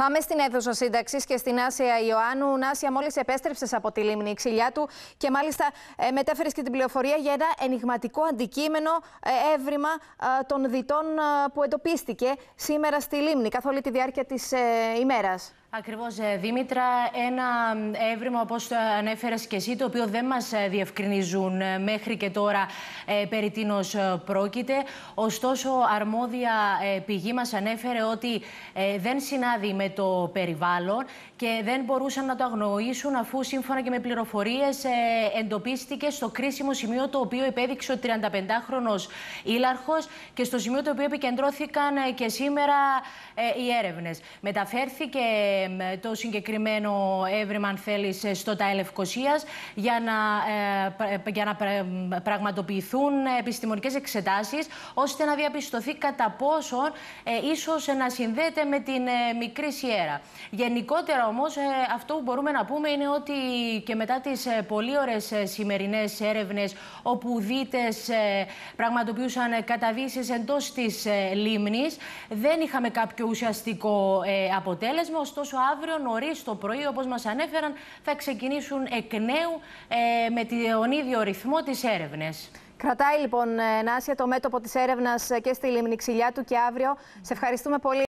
Πάμε στην αίθουσα σύνταξης και στην Άσια Ιωάννου. Νάσια, μόλις επέστρεψες από τη λίμνη ξυλιά του και μάλιστα ε, μετέφερες και την πληροφορία για ένα ενηγματικό αντικείμενο ε, έβριμα ε, των διτών που εντοπίστηκε σήμερα στη λίμνη καθ' όλη τη διάρκεια της ημέρας. Ακριβώς, ε, Δήμητρα. Ένα έβριμα, όπως ανέφερες και εσύ, το οποίο δεν μας ε, διευκρινίζουν ε, μέχρι και τώρα ε, περί τίνος πρόκειται. Ωστόσο, αρμόδια ε, πηγή μας ανέφερε ότι δεν συνάδει με το περιβάλλον και δεν μπορούσαν να το αγνοήσουν, αφού σύμφωνα και με πληροφορίες εντοπίστηκε στο κρίσιμο σημείο το οποίο υπέδειξε ο 35χρονο ήλαρχος και στο σημείο το οποίο επικεντρώθηκαν και σήμερα οι έρευνες. Μεταφέρθηκε το συγκεκριμένο έβριμα, αν θέλεις, στο ΤΑΕΛ Ευκοσίας για να, ε, για να πραγματοποιηθούν επιστημονικές εξετάσεις ώστε να διαπιστωθεί κατά πόσον ε, ίσως να συνδέεται με την ε, Μικρή Σιέρα. Γενικότερα όμως αυτό που μπορούμε να πούμε είναι ότι και μετά τις πολύ ωραίες σημερινές έρευνες όπου δίτες πραγματοποιούσαν καταδύσεις εντός της λίμνης δεν είχαμε κάποιο ουσιαστικό αποτέλεσμα, ωστόσο ωστόσο αύριο νωρίς το πρωί, όπως μας ανέφεραν, θα ξεκινήσουν εκ νέου ε, με τον ίδιο ρυθμό τις έρευνες. Κρατάει λοιπόν, ε, Νάσια, το μέτωπο της έρευνας ε, και στη λίμνη του και αύριο. Σε ευχαριστούμε πολύ.